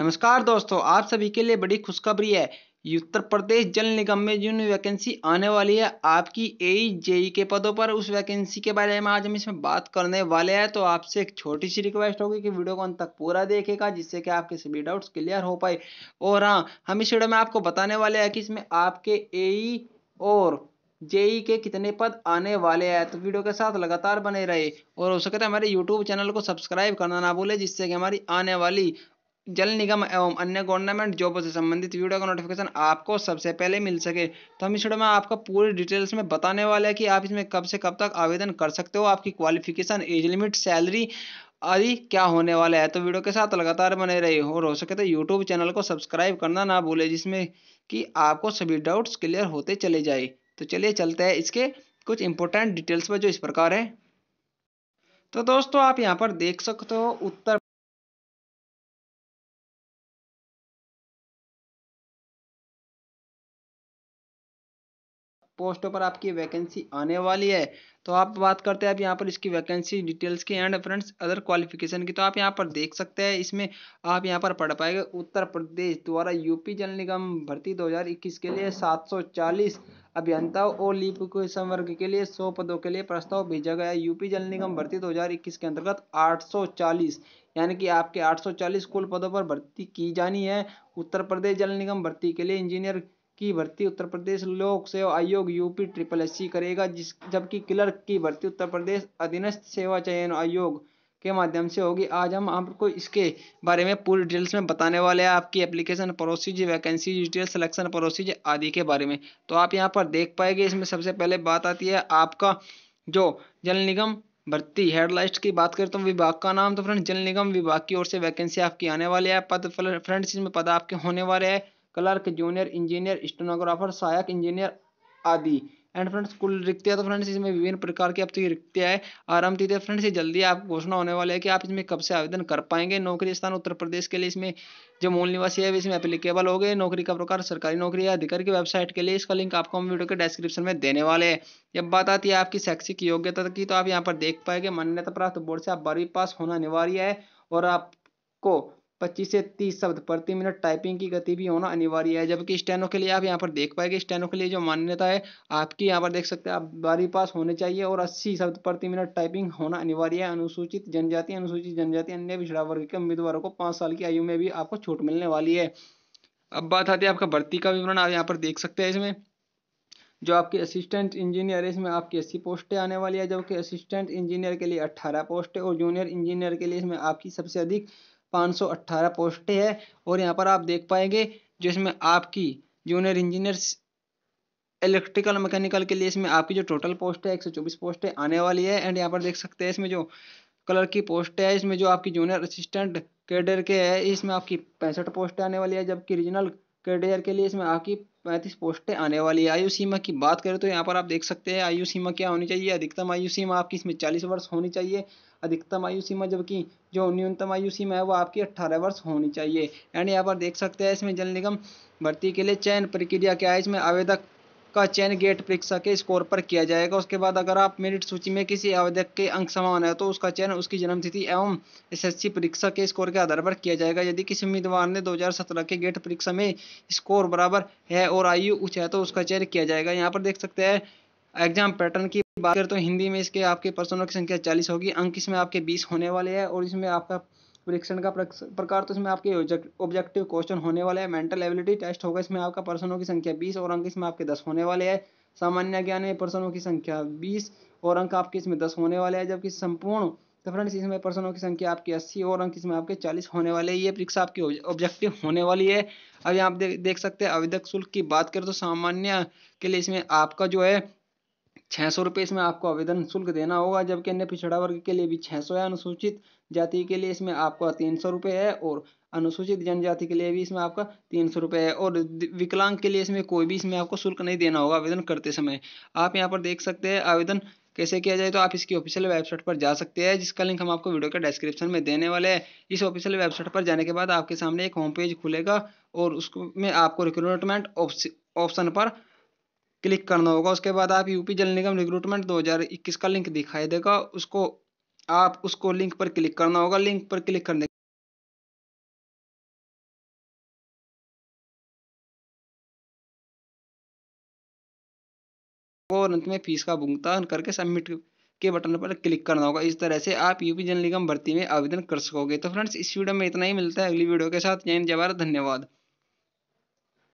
नमस्कार दोस्तों आप सभी के लिए बड़ी खुशखबरी है उत्तर प्रदेश जल निगम में जो वैकेंसी आने वाली है आपकी ए जेई e, e के पदों पर उस वैकेंसी के बारे में आज हम इसमें बात करने वाले हैं तो आपसे एक छोटी सी रिक्वेस्ट होगी कि वीडियो को अंत तक पूरा देखेगा जिससे कि आपके सभी डाउट्स क्लियर हो पाए और हाँ हम इस वीडियो में आपको बताने वाले हैं कि इसमें आपके ए e और जेई के कितने पद आने वाले हैं तो वीडियो के साथ लगातार बने रहे और हो सके तो हमारे यूट्यूब चैनल को सब्सक्राइब करना ना भूले जिससे कि हमारी आने वाली जल निगम एवं अन्य गवर्नमेंट जॉबों से संबंधित वीडियो का नोटिफिकेशन आपको सबसे पहले मिल सके तो हम इस वीडियो में आपको पूरी डिटेल्स में बताने वाले हैं कि आप इसमें कब से कब तक आवेदन कर सकते हो आपकी क्वालिफिकेशन एज लिमिट सैलरी आदि क्या होने वाला है तो वीडियो के साथ लगातार बने रहे और हो सके तो यूट्यूब चैनल को सब्सक्राइब करना ना भूले जिसमें कि आपको सभी डाउट्स क्लियर होते चले जाए तो चलिए चलते हैं इसके कुछ इंपॉर्टेंट डिटेल्स पर जो इस प्रकार है तो दोस्तों आप यहाँ पर देख सकते हो उत्तर पोस्टों पर आपकी वैकेंसी आने वाली है तो आप बात करते हैं आप यहाँ पर इसकी वैकेंसी डिटेल्स की एंड फ्रेंड्स अदर क्वालिफिकेशन की तो आप यहाँ पर देख सकते हैं इसमें आप यहाँ पर पढ़ पाएंगे उत्तर प्रदेश द्वारा यूपी जल निगम भर्ती 2021 के लिए 740 अभियंताओं और लीप संवर्ग के लिए 100 पदों के लिए प्रस्ताव भेजा गया यूपी जल निगम भर्ती दो के अंतर्गत आठ यानी कि आपके आठ कुल पदों पर भर्ती की जानी है उत्तर प्रदेश जल निगम भर्ती के लिए इंजीनियर की भर्ती उत्तर प्रदेश लोक सेवा आयोग यूपी ट्रिपल एस करेगा जिस जबकि क्लर्क की भर्ती उत्तर प्रदेश अधीनस्थ सेवा चयन आयोग के माध्यम से होगी आज हम आपको इसके बारे में पूरी डिटेल्स में बताने वाले हैं आपकी application procedure vacancy detail selection procedure आदि के बारे में तो आप यहाँ पर देख पाएंगे इसमें सबसे पहले बात आती है आपका जो जल निगम भर्ती हेडलाइस्ट की बात करें तो विभाग का नाम तो फ्रेंड जल निगम विभाग की ओर से वैकेंसी आपकी आने वाली है पद फ्रेंड्स इसमें पद आपके होने वाले हैं क्लर्क जूनियर इंजीनियर स्टोनोग्राफर सहायक इंजीनियर आदि एंड फ्रेंड्स कुल रिक्तियाँ तो फ्रेंड्स इसमें विभिन्न प्रकार की अब तो ये रिक्तियाँ है आराम फ्रेंड्स ये जल्दी आप घोषणा होने वाले है कि आप इसमें कब से आवेदन कर पाएंगे नौकरी स्थान उत्तर प्रदेश के लिए इसमें जो मूल निवासी है इसमें अप्लीकेबल हो गए नौकरी का प्रकार सरकारी नौकरी है अधिकारी की वेबसाइट के लिए इसका लिंक आपको हम वीडियो के डिस्क्रिप्शन में देने वाले हैं जब बात आती है आपकी शैक्षिक योग्यता की तो आप यहाँ पर देख पाएंगे मान्यता प्राप्त बोर्ड से आप बारहवीं पास होना अनिवार्य है और आपको 25 से 30 शब्द प्रति मिनट टाइपिंग की गति भी होना अनिवार्य है जबकि स्टेनो के लिए आप यहाँ पर देख पाएंगे स्टेनो के लिए जो मान्यता है आपकी यहाँ पर देख सकते हैं आप बारी पास होने चाहिए और 80 शब्द प्रति मिनट टाइपिंग होना अनिवार्य है अनुसूचित जनजाति अनुसूचित जनजाति अन्य पिछड़ा वर्ग के उम्मीदवारों को पाँच साल की आयु में भी आपको छूट मिलने वाली है अब बात आती है आपका भर्ती का विवरण आप यहाँ पर देख सकते हैं इसमें जो आपकी असिस्टेंट इंजीनियर है इसमें आपकी अस्सी पोस्टें आने वाली है जबकि असिस्टेंट इंजीनियर के लिए अट्ठारह पोस्टें और जूनियर इंजीनियर के लिए इसमें आपकी सबसे अधिक 518 पोस्टें है और यहाँ पर आप देख पाएंगे जिसमें आपकी जूनियर इंजीनियर इलेक्ट्रिकल मैकेनिकल के लिए इसमें आपकी जो टोटल पोस्ट है एक सौ चौबीस पोस्टें आने वाली है एंड यहाँ पर देख सकते हैं इसमें जो कलर की पोस्ट है इसमें जो आपकी जूनियर असिस्टेंट कैडर के है इसमें आपकी पैंसठ पोस्ट आने वाली है जबकि रीजनल कैडर के लिए इसमें आपकी पैंतीस पोस्टें आने वाली है आयु सीमा की बात करें तो यहाँ पर आप देख सकते हैं आयु सीमा क्या होनी चाहिए अधिकतम आयु सीमा आपकी इसमें चालीस वर्ष होनी चाहिए अधिकतम आयु सीमा जबकि जो न्यूनतम आयु सीमा है वो आपकी अट्ठारह वर्ष होनी चाहिए एंड यहाँ पर देख सकते हैं इसमें जल निगम भर्ती के लिए चयन प्रक्रिया क्या है इसमें आवेदक का चयन गेट परीक्षा के स्कोर पर किया जाएगा उसके बाद अगर आप मेरिट सूची में किसी आवेदक के अंक समान है तो उसका चयन उसकी जन्मतिथि एवं एसएससी परीक्षा के स्कोर के आधार पर किया जाएगा यदि किसी उम्मीदवार ने 2017 के गेट परीक्षा में स्कोर बराबर है और आयु उच्च है तो उसका चयन किया जाएगा यहाँ पर देख सकते हैं एग्जाम पैटर्न की बात करें तो हिंदी में इसके आपके पर्सनों की संख्या चालीस होगी अंक इसमें आपके बीस होने वाले हैं और इसमें आपका परीक्षण का प्रकार तो इसमें आपके ऑब्जेक्टिव क्वेश्चन होने वाले हैं मेंटल एबिलिटी टेस्ट होगा इसमें आपका पर्सनों की संख्या बीस और अंक इसमें आपके दस होने वाले हैं सामान्य ज्ञान में पर्सनों की संख्या बीस और अंक आपके इसमें दस होने वाले हैं जबकि संपूर्ण तो फ्रेंड्स इसमें पर्सनों की संख्या आपकी अस्सी और अंक इसमें आपके चालीस होने वाले ये परीक्षा आपकी ऑब्जेक्टिव होने वाली है अब यहाँ आप देख सकते हैं आवेदक शुल्क की बात करें तो सामान्य के लिए इसमें आपका जो है छः सौ रुपये इसमें आपको आवेदन शुल्क देना होगा जबकि अन्य पिछड़ा वर्ग के लिए भी छः सौ है अनुसूचित जाति के लिए इसमें आपका तीन सौ रुपये है और अनुसूचित जनजाति के लिए भी इसमें आपका तीन सौ रुपये है और विकलांग के लिए इसमें कोई भी इसमें आपको शुल्क नहीं देना होगा आवेदन करते समय आप यहाँ पर देख सकते हैं आवेदन कैसे किया जाए तो आप इसकी ऑफिशियल वेबसाइट पर जा सकते हैं जिसका लिंक हम आपको वीडियो के डिस्क्रिप्शन में देने वाले हैं इस ऑफिशियल वेबसाइट पर जाने के बाद आपके सामने एक होम पेज खुलेगा और उसमें आपको रिक्रूटमेंट ऑप्शन पर क्लिक करना होगा उसके बाद आप यूपी जल निगम रिक्रूटमेंट 2021 का लिंक दिखाई देगा उसको आप उसको लिंक पर क्लिक करना होगा लिंक पर क्लिक करने और अंत में फीस का भुगतान करके सबमिट के बटन पर क्लिक करना होगा इस तरह से आप यूपी जल निगम भर्ती में आवेदन कर सकोगे तो फ्रेंड्स इस वीडियो में इतना ही मिलता है अगली वीडियो के साथ जय जवाहर धन्यवाद